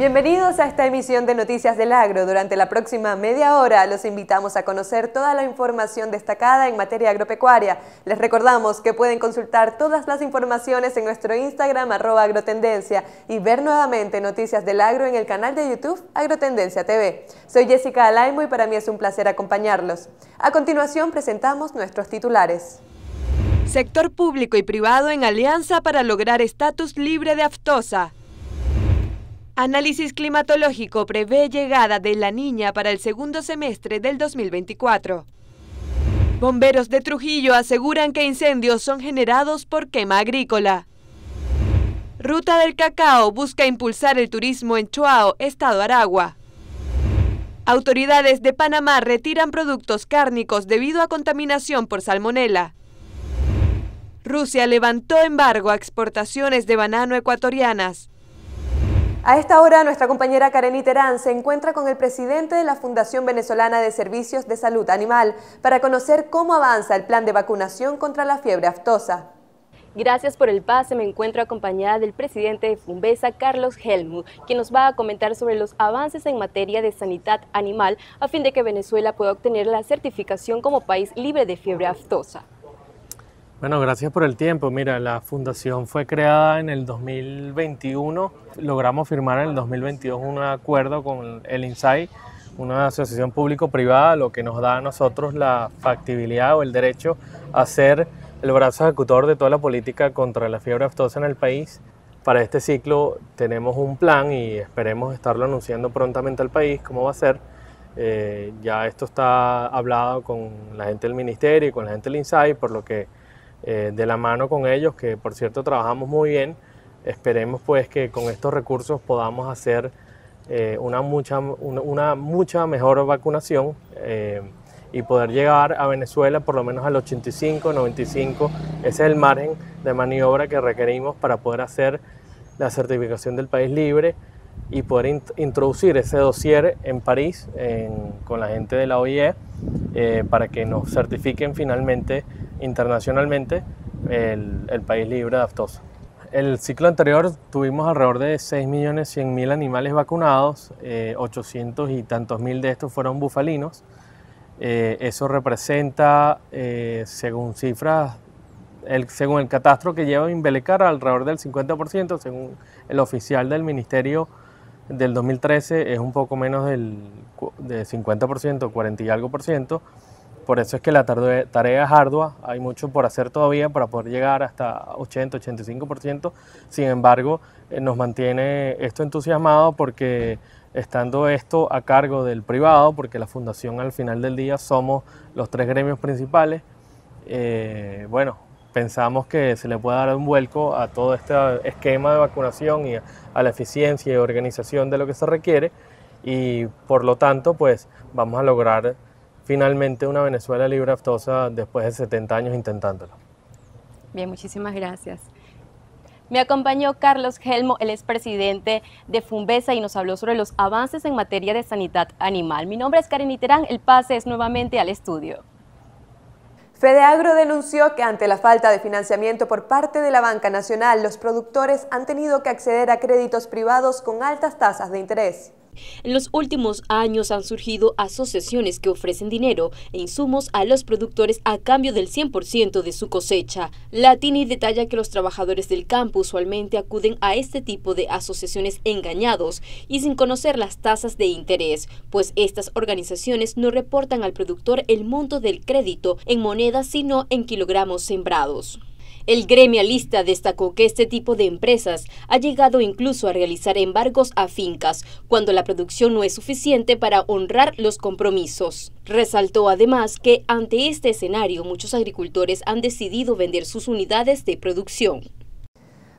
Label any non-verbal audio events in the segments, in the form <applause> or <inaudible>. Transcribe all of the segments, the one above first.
Bienvenidos a esta emisión de Noticias del Agro. Durante la próxima media hora los invitamos a conocer toda la información destacada en materia agropecuaria. Les recordamos que pueden consultar todas las informaciones en nuestro Instagram arroba agrotendencia y ver nuevamente Noticias del Agro en el canal de YouTube Agrotendencia TV. Soy Jessica Alaimo y para mí es un placer acompañarlos. A continuación presentamos nuestros titulares. Sector público y privado en alianza para lograr estatus libre de aftosa. Análisis climatológico prevé llegada de la niña para el segundo semestre del 2024. Bomberos de Trujillo aseguran que incendios son generados por quema agrícola. Ruta del Cacao busca impulsar el turismo en Chuao, Estado Aragua. Autoridades de Panamá retiran productos cárnicos debido a contaminación por salmonela. Rusia levantó embargo a exportaciones de banano ecuatorianas. A esta hora, nuestra compañera Karen Iterán se encuentra con el presidente de la Fundación Venezolana de Servicios de Salud Animal para conocer cómo avanza el plan de vacunación contra la fiebre aftosa. Gracias por el pase, me encuentro acompañada del presidente de Fumbesa, Carlos Helmut, quien nos va a comentar sobre los avances en materia de sanidad animal a fin de que Venezuela pueda obtener la certificación como país libre de fiebre aftosa. Bueno, gracias por el tiempo. Mira, la fundación fue creada en el 2021. Logramos firmar en el 2022 un acuerdo con el INSAI, una asociación público-privada, lo que nos da a nosotros la factibilidad o el derecho a ser el brazo ejecutor de toda la política contra la fiebre aftosa en el país. Para este ciclo tenemos un plan y esperemos estarlo anunciando prontamente al país cómo va a ser. Eh, ya esto está hablado con la gente del ministerio y con la gente del INSAI, por lo que eh, de la mano con ellos, que por cierto trabajamos muy bien. Esperemos pues que con estos recursos podamos hacer eh, una, mucha, una, mucha mejor vacunación eh, y poder llegar a Venezuela por lo menos al 85, 95. Ese es el margen de maniobra que requerimos para poder hacer la certificación del país libre y poder introducir ese dossier en París con la gente de la OIE para que nos certifiquen finalmente internacionalmente el, el país libre de aftosa. El ciclo anterior tuvimos alrededor de 6.100.000 animales vacunados, eh, 800 y tantos mil de estos fueron bufalinos. Eh, eso representa, eh, según cifras, el, según el catastro que lleva Imbelecara, alrededor del 50%, según el oficial del Ministerio del 2013, es un poco menos del, del 50%, 40 y algo por ciento. Por eso es que la tarea es ardua, hay mucho por hacer todavía para poder llegar hasta 80-85%. Sin embargo, eh, nos mantiene esto entusiasmado porque estando esto a cargo del privado, porque la fundación al final del día somos los tres gremios principales, eh, bueno, pensamos que se le puede dar un vuelco a todo este esquema de vacunación y a la eficiencia y organización de lo que se requiere y por lo tanto pues vamos a lograr finalmente una Venezuela libre aftosa después de 70 años intentándolo. Bien, muchísimas gracias. Me acompañó Carlos Helmo, el expresidente de Fumbesa, y nos habló sobre los avances en materia de sanidad animal. Mi nombre es Karen Iterán, el pase es nuevamente al estudio. Fedeagro denunció que ante la falta de financiamiento por parte de la banca nacional, los productores han tenido que acceder a créditos privados con altas tasas de interés. En los últimos años han surgido asociaciones que ofrecen dinero e insumos a los productores a cambio del 100% de su cosecha. Latini detalla que los trabajadores del campo usualmente acuden a este tipo de asociaciones engañados y sin conocer las tasas de interés, pues estas organizaciones no reportan al productor el monto del crédito en moneda sino en kilogramos sembrados. El gremialista destacó que este tipo de empresas ha llegado incluso a realizar embargos a fincas cuando la producción no es suficiente para honrar los compromisos. Resaltó además que ante este escenario muchos agricultores han decidido vender sus unidades de producción.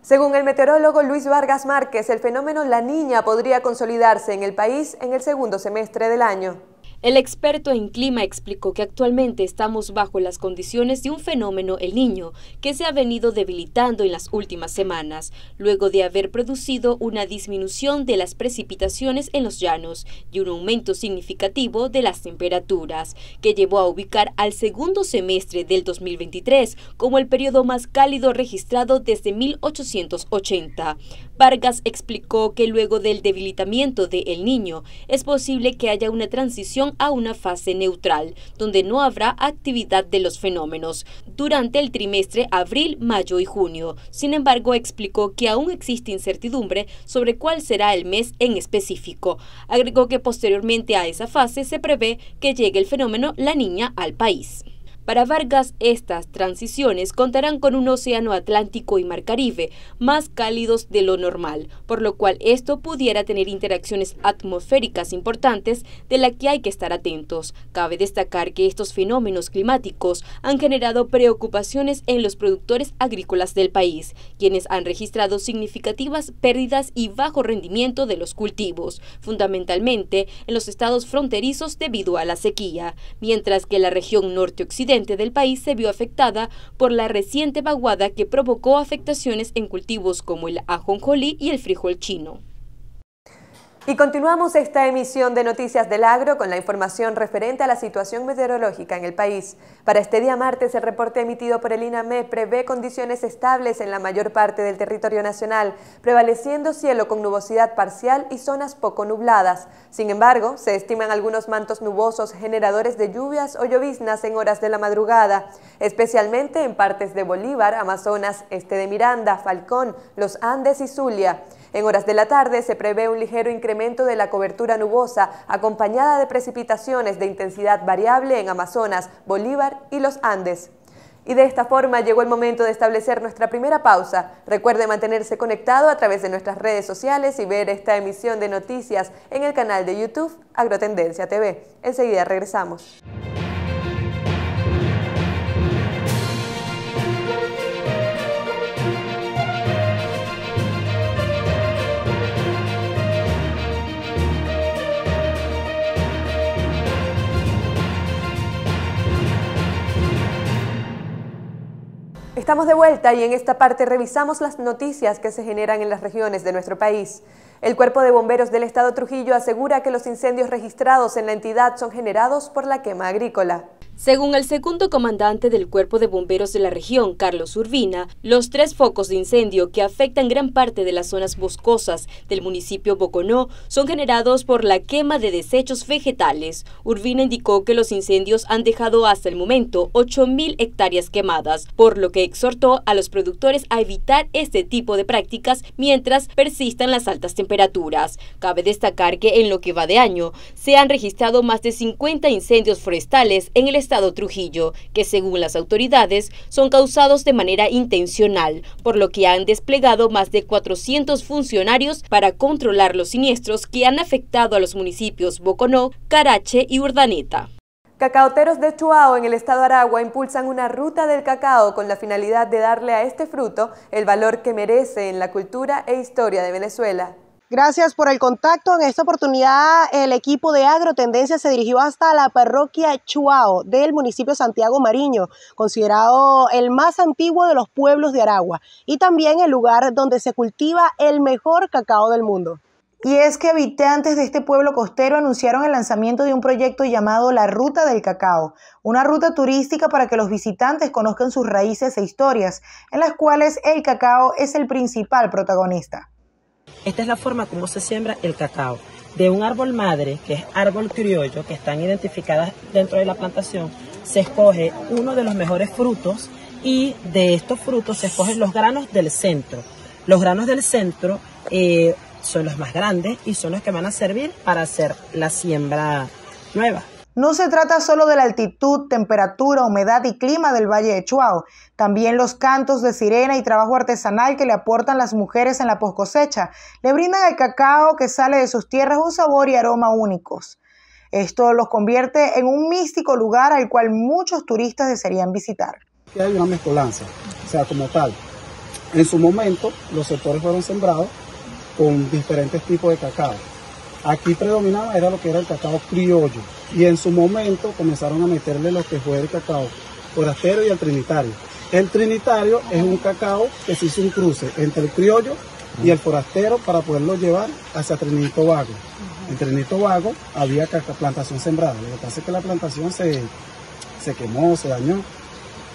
Según el meteorólogo Luis Vargas Márquez, el fenómeno La Niña podría consolidarse en el país en el segundo semestre del año. El experto en clima explicó que actualmente estamos bajo las condiciones de un fenómeno El Niño que se ha venido debilitando en las últimas semanas, luego de haber producido una disminución de las precipitaciones en los llanos y un aumento significativo de las temperaturas, que llevó a ubicar al segundo semestre del 2023 como el periodo más cálido registrado desde 1880. Vargas explicó que luego del debilitamiento de El Niño es posible que haya una transición a una fase neutral, donde no habrá actividad de los fenómenos durante el trimestre abril, mayo y junio. Sin embargo, explicó que aún existe incertidumbre sobre cuál será el mes en específico. Agregó que posteriormente a esa fase se prevé que llegue el fenómeno La Niña al país. Para Vargas, estas transiciones contarán con un océano Atlántico y Mar Caribe más cálidos de lo normal, por lo cual esto pudiera tener interacciones atmosféricas importantes de la que hay que estar atentos. Cabe destacar que estos fenómenos climáticos han generado preocupaciones en los productores agrícolas del país, quienes han registrado significativas pérdidas y bajo rendimiento de los cultivos, fundamentalmente en los estados fronterizos debido a la sequía, mientras que la región norte occidental del país se vio afectada por la reciente vaguada que provocó afectaciones en cultivos como el ajonjolí y el frijol chino. Y continuamos esta emisión de Noticias del Agro con la información referente a la situación meteorológica en el país. Para este día martes, el reporte emitido por el INAME prevé condiciones estables en la mayor parte del territorio nacional, prevaleciendo cielo con nubosidad parcial y zonas poco nubladas. Sin embargo, se estiman algunos mantos nubosos generadores de lluvias o lloviznas en horas de la madrugada, especialmente en partes de Bolívar, Amazonas, este de Miranda, Falcón, Los Andes y Zulia. En horas de la tarde se prevé un ligero incremento de la cobertura nubosa, acompañada de precipitaciones de intensidad variable en Amazonas, Bolívar y los Andes. Y de esta forma llegó el momento de establecer nuestra primera pausa. Recuerde mantenerse conectado a través de nuestras redes sociales y ver esta emisión de noticias en el canal de YouTube Agrotendencia TV. Enseguida regresamos. Estamos de vuelta y en esta parte revisamos las noticias que se generan en las regiones de nuestro país. El Cuerpo de Bomberos del Estado Trujillo asegura que los incendios registrados en la entidad son generados por la quema agrícola. Según el segundo comandante del Cuerpo de Bomberos de la región, Carlos Urbina, los tres focos de incendio que afectan gran parte de las zonas boscosas del municipio Boconó son generados por la quema de desechos vegetales. Urbina indicó que los incendios han dejado hasta el momento 8.000 hectáreas quemadas, por lo que exhortó a los productores a evitar este tipo de prácticas mientras persistan las altas temperaturas temperaturas. Cabe destacar que en lo que va de año se han registrado más de 50 incendios forestales en el estado Trujillo, que según las autoridades son causados de manera intencional, por lo que han desplegado más de 400 funcionarios para controlar los siniestros que han afectado a los municipios Boconó, Carache y Urdaneta. Cacaoteros de Chuao en el estado Aragua impulsan una ruta del cacao con la finalidad de darle a este fruto el valor que merece en la cultura e historia de Venezuela. Gracias por el contacto. En esta oportunidad, el equipo de Agrotendencia se dirigió hasta la parroquia Chuao del municipio Santiago Mariño, considerado el más antiguo de los pueblos de Aragua y también el lugar donde se cultiva el mejor cacao del mundo. Y es que habitantes de este pueblo costero anunciaron el lanzamiento de un proyecto llamado La Ruta del Cacao, una ruta turística para que los visitantes conozcan sus raíces e historias, en las cuales el cacao es el principal protagonista. Esta es la forma como se siembra el cacao. De un árbol madre, que es árbol criollo, que están identificadas dentro de la plantación, se escoge uno de los mejores frutos y de estos frutos se escogen los granos del centro. Los granos del centro eh, son los más grandes y son los que van a servir para hacer la siembra nueva. No se trata solo de la altitud, temperatura, humedad y clima del Valle de Chuao, también los cantos de sirena y trabajo artesanal que le aportan las mujeres en la poscosecha le brindan al cacao que sale de sus tierras un sabor y aroma únicos. Esto los convierte en un místico lugar al cual muchos turistas desearían visitar. hay una mezcolanza, o sea, como tal. En su momento, los sectores fueron sembrados con diferentes tipos de cacao Aquí predominaba era lo que era el cacao criollo y en su momento comenzaron a meterle lo que fue el cacao forastero y el trinitario. El trinitario es un cacao que se hizo un cruce entre el criollo y el forastero para poderlo llevar hacia Trinito Vago. En Trinito Vago había plantación sembrada. Lo que pasa es que la plantación se, se quemó, se dañó.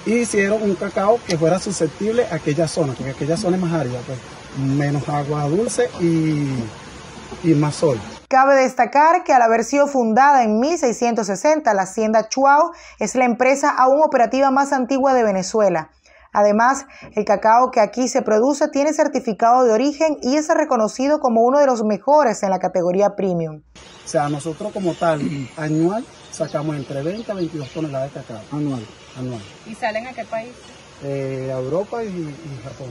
Y hicieron un cacao que fuera susceptible a aquella zona, porque aquella zona es más árida, pues, menos agua dulce y, y más sol. Cabe destacar que al haber sido fundada en 1660, la Hacienda Chuao es la empresa aún operativa más antigua de Venezuela. Además, el cacao que aquí se produce tiene certificado de origen y es reconocido como uno de los mejores en la categoría premium. O sea, nosotros como tal, <clears throat> anual, sacamos entre 20 a 22 toneladas de cacao, anual. anual. ¿Y salen a qué país? Eh, a Europa y Japón.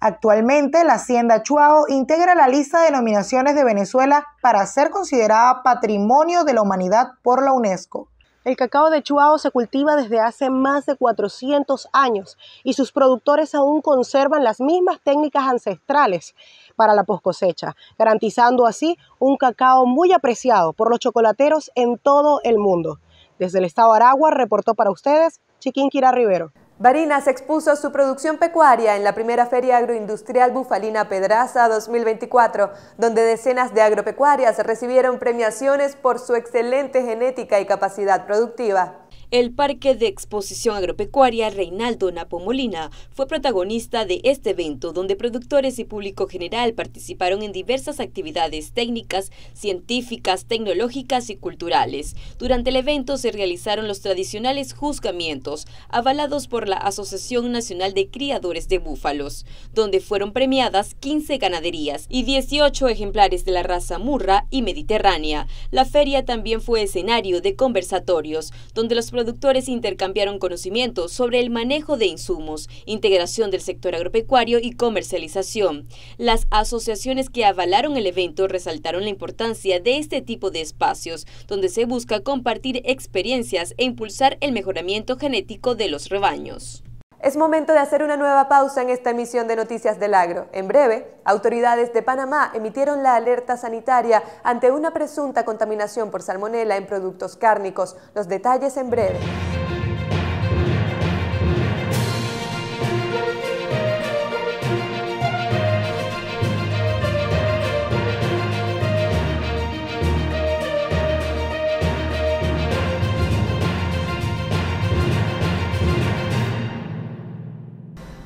Actualmente, la Hacienda Chuao integra la lista de nominaciones de Venezuela para ser considerada Patrimonio de la Humanidad por la UNESCO. El cacao de Chuao se cultiva desde hace más de 400 años y sus productores aún conservan las mismas técnicas ancestrales para la poscosecha, garantizando así un cacao muy apreciado por los chocolateros en todo el mundo. Desde el estado Aragua reportó para ustedes Chiquín Rivero. Barinas expuso su producción pecuaria en la primera Feria Agroindustrial Bufalina Pedraza 2024, donde decenas de agropecuarias recibieron premiaciones por su excelente genética y capacidad productiva. El Parque de Exposición Agropecuaria Reinaldo Napomolina fue protagonista de este evento, donde productores y público general participaron en diversas actividades técnicas, científicas, tecnológicas y culturales. Durante el evento se realizaron los tradicionales juzgamientos, avalados por la Asociación Nacional de Criadores de Búfalos, donde fueron premiadas 15 ganaderías y 18 ejemplares de la raza murra y mediterránea. La feria también fue escenario de conversatorios, donde los productores intercambiaron conocimientos sobre el manejo de insumos, integración del sector agropecuario y comercialización. Las asociaciones que avalaron el evento resaltaron la importancia de este tipo de espacios, donde se busca compartir experiencias e impulsar el mejoramiento genético de los rebaños. Es momento de hacer una nueva pausa en esta emisión de Noticias del Agro. En breve, autoridades de Panamá emitieron la alerta sanitaria ante una presunta contaminación por salmonela en productos cárnicos. Los detalles en breve.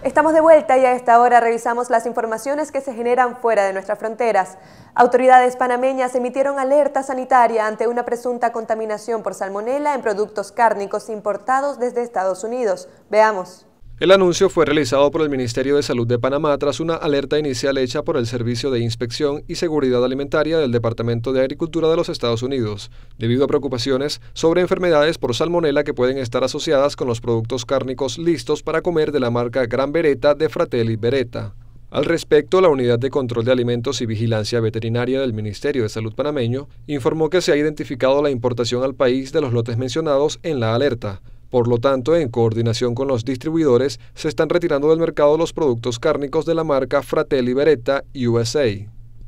Estamos de vuelta y a esta hora revisamos las informaciones que se generan fuera de nuestras fronteras. Autoridades panameñas emitieron alerta sanitaria ante una presunta contaminación por salmonela en productos cárnicos importados desde Estados Unidos. Veamos. El anuncio fue realizado por el Ministerio de Salud de Panamá tras una alerta inicial hecha por el Servicio de Inspección y Seguridad Alimentaria del Departamento de Agricultura de los Estados Unidos, debido a preocupaciones sobre enfermedades por salmonela que pueden estar asociadas con los productos cárnicos listos para comer de la marca Gran Beretta de Fratelli Beretta. Al respecto, la Unidad de Control de Alimentos y Vigilancia Veterinaria del Ministerio de Salud panameño informó que se ha identificado la importación al país de los lotes mencionados en la alerta, por lo tanto, en coordinación con los distribuidores, se están retirando del mercado los productos cárnicos de la marca Fratelli Beretta USA.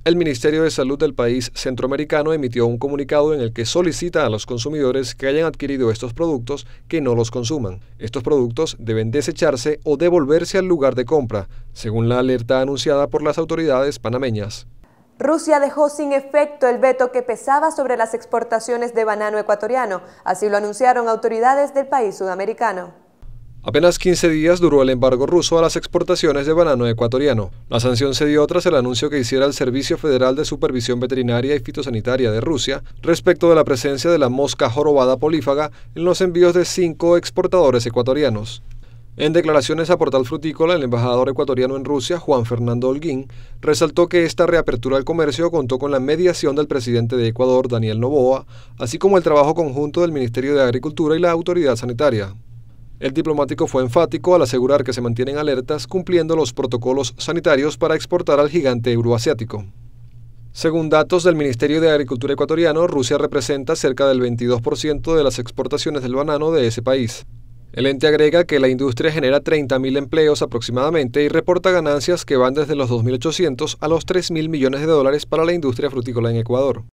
El Ministerio de Salud del país centroamericano emitió un comunicado en el que solicita a los consumidores que hayan adquirido estos productos que no los consuman. Estos productos deben desecharse o devolverse al lugar de compra, según la alerta anunciada por las autoridades panameñas. Rusia dejó sin efecto el veto que pesaba sobre las exportaciones de banano ecuatoriano, así lo anunciaron autoridades del país sudamericano. Apenas 15 días duró el embargo ruso a las exportaciones de banano ecuatoriano. La sanción se dio tras el anuncio que hiciera el Servicio Federal de Supervisión Veterinaria y Fitosanitaria de Rusia respecto de la presencia de la mosca jorobada polífaga en los envíos de cinco exportadores ecuatorianos. En declaraciones a Portal Frutícola, el embajador ecuatoriano en Rusia, Juan Fernando Holguín, resaltó que esta reapertura al comercio contó con la mediación del presidente de Ecuador, Daniel Novoa, así como el trabajo conjunto del Ministerio de Agricultura y la Autoridad Sanitaria. El diplomático fue enfático al asegurar que se mantienen alertas cumpliendo los protocolos sanitarios para exportar al gigante euroasiático. Según datos del Ministerio de Agricultura ecuatoriano, Rusia representa cerca del 22% de las exportaciones del banano de ese país. El ente agrega que la industria genera 30.000 empleos aproximadamente y reporta ganancias que van desde los 2.800 a los 3.000 millones de dólares para la industria frutícola en Ecuador.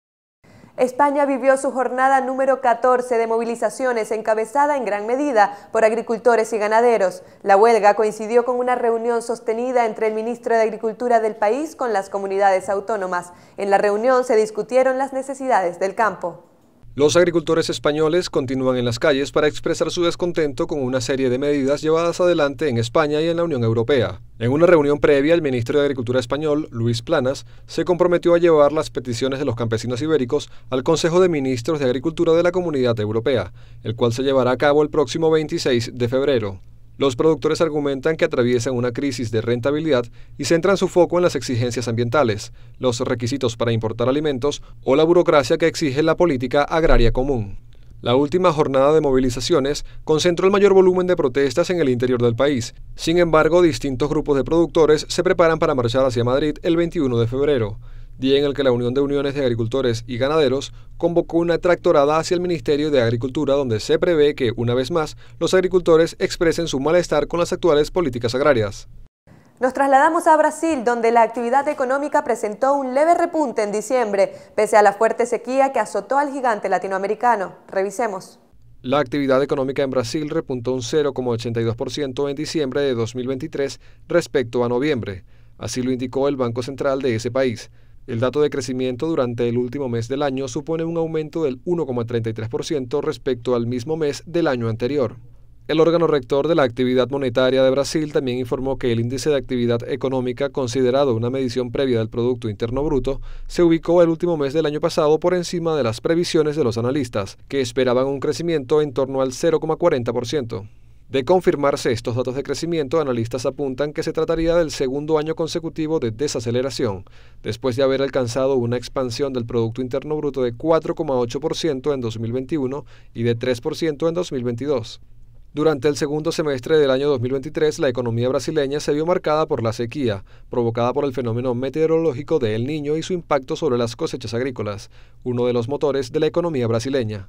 España vivió su jornada número 14 de movilizaciones encabezada en gran medida por agricultores y ganaderos. La huelga coincidió con una reunión sostenida entre el ministro de Agricultura del país con las comunidades autónomas. En la reunión se discutieron las necesidades del campo. Los agricultores españoles continúan en las calles para expresar su descontento con una serie de medidas llevadas adelante en España y en la Unión Europea. En una reunión previa, el ministro de Agricultura español, Luis Planas, se comprometió a llevar las peticiones de los campesinos ibéricos al Consejo de Ministros de Agricultura de la Comunidad Europea, el cual se llevará a cabo el próximo 26 de febrero. Los productores argumentan que atraviesan una crisis de rentabilidad y centran su foco en las exigencias ambientales, los requisitos para importar alimentos o la burocracia que exige la política agraria común. La última jornada de movilizaciones concentró el mayor volumen de protestas en el interior del país. Sin embargo, distintos grupos de productores se preparan para marchar hacia Madrid el 21 de febrero día en el que la Unión de Uniones de Agricultores y Ganaderos convocó una tractorada hacia el Ministerio de Agricultura donde se prevé que, una vez más, los agricultores expresen su malestar con las actuales políticas agrarias. Nos trasladamos a Brasil, donde la actividad económica presentó un leve repunte en diciembre, pese a la fuerte sequía que azotó al gigante latinoamericano. Revisemos. La actividad económica en Brasil repuntó un 0,82% en diciembre de 2023 respecto a noviembre. Así lo indicó el Banco Central de ese país. El dato de crecimiento durante el último mes del año supone un aumento del 1,33% respecto al mismo mes del año anterior. El órgano rector de la actividad monetaria de Brasil también informó que el índice de actividad económica, considerado una medición previa del Producto Interno Bruto, se ubicó el último mes del año pasado por encima de las previsiones de los analistas, que esperaban un crecimiento en torno al 0,40%. De confirmarse estos datos de crecimiento, analistas apuntan que se trataría del segundo año consecutivo de desaceleración, después de haber alcanzado una expansión del Producto Interno Bruto de 4,8% en 2021 y de 3% en 2022. Durante el segundo semestre del año 2023, la economía brasileña se vio marcada por la sequía, provocada por el fenómeno meteorológico de El Niño y su impacto sobre las cosechas agrícolas, uno de los motores de la economía brasileña.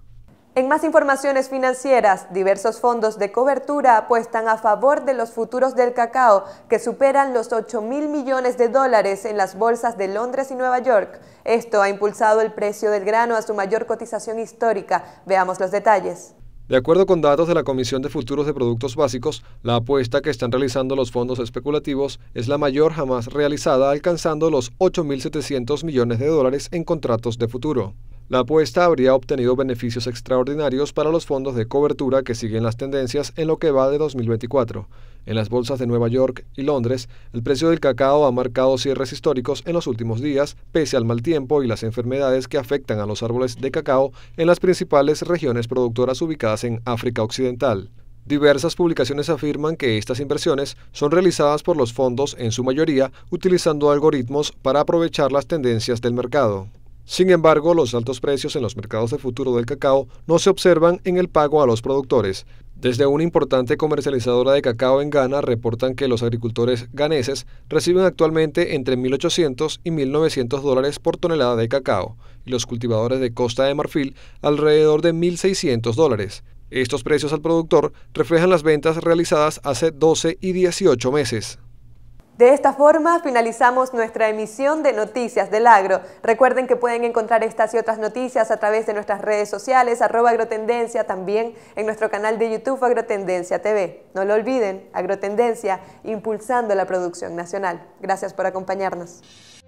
En más informaciones financieras, diversos fondos de cobertura apuestan a favor de los futuros del cacao, que superan los 8 mil millones de dólares en las bolsas de Londres y Nueva York. Esto ha impulsado el precio del grano a su mayor cotización histórica. Veamos los detalles. De acuerdo con datos de la Comisión de Futuros de Productos Básicos, la apuesta que están realizando los fondos especulativos es la mayor jamás realizada, alcanzando los 8.700 millones de dólares en contratos de futuro. La apuesta habría obtenido beneficios extraordinarios para los fondos de cobertura que siguen las tendencias en lo que va de 2024. En las bolsas de Nueva York y Londres, el precio del cacao ha marcado cierres históricos en los últimos días, pese al mal tiempo y las enfermedades que afectan a los árboles de cacao en las principales regiones productoras ubicadas en África Occidental. Diversas publicaciones afirman que estas inversiones son realizadas por los fondos en su mayoría utilizando algoritmos para aprovechar las tendencias del mercado. Sin embargo, los altos precios en los mercados de futuro del cacao no se observan en el pago a los productores. Desde una importante comercializadora de cacao en Ghana reportan que los agricultores ganeses reciben actualmente entre 1.800 y 1.900 dólares por tonelada de cacao y los cultivadores de Costa de Marfil alrededor de 1.600 dólares. Estos precios al productor reflejan las ventas realizadas hace 12 y 18 meses. De esta forma finalizamos nuestra emisión de Noticias del Agro. Recuerden que pueden encontrar estas y otras noticias a través de nuestras redes sociales, arroba agrotendencia, también en nuestro canal de YouTube Agrotendencia TV. No lo olviden, Agrotendencia, impulsando la producción nacional. Gracias por acompañarnos.